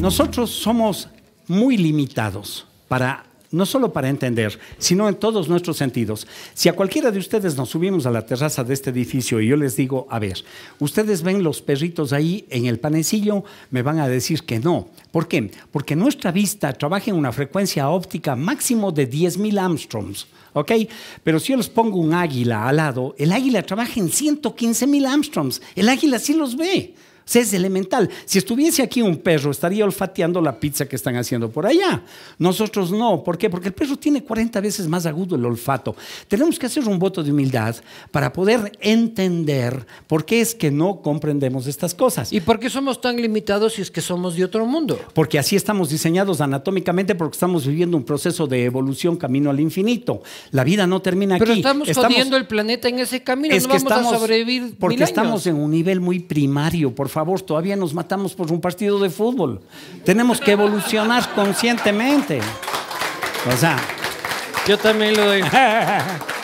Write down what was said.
nosotros somos muy limitados para no solo para entender, sino en todos nuestros sentidos. Si a cualquiera de ustedes nos subimos a la terraza de este edificio y yo les digo, a ver, ustedes ven los perritos ahí en el panecillo, me van a decir que no. ¿Por qué? Porque nuestra vista trabaja en una frecuencia óptica máximo de 10.000 Armstrongs, ¿ok? Pero si yo les pongo un águila al lado, el águila trabaja en 115.000 Armstrongs, el águila sí los ve es elemental. Si estuviese aquí un perro, estaría olfateando la pizza que están haciendo por allá. Nosotros no. ¿Por qué? Porque el perro tiene 40 veces más agudo el olfato. Tenemos que hacer un voto de humildad para poder entender por qué es que no comprendemos estas cosas. ¿Y por qué somos tan limitados si es que somos de otro mundo? Porque así estamos diseñados anatómicamente, porque estamos viviendo un proceso de evolución camino al infinito. La vida no termina aquí. Pero estamos, poniendo el planeta en ese camino. Es no vamos a sobrevivir. Porque mil años. estamos en un nivel muy primario, por favor favor, todavía nos matamos por un partido de fútbol. Tenemos que evolucionar conscientemente. O sea. Yo también lo doy.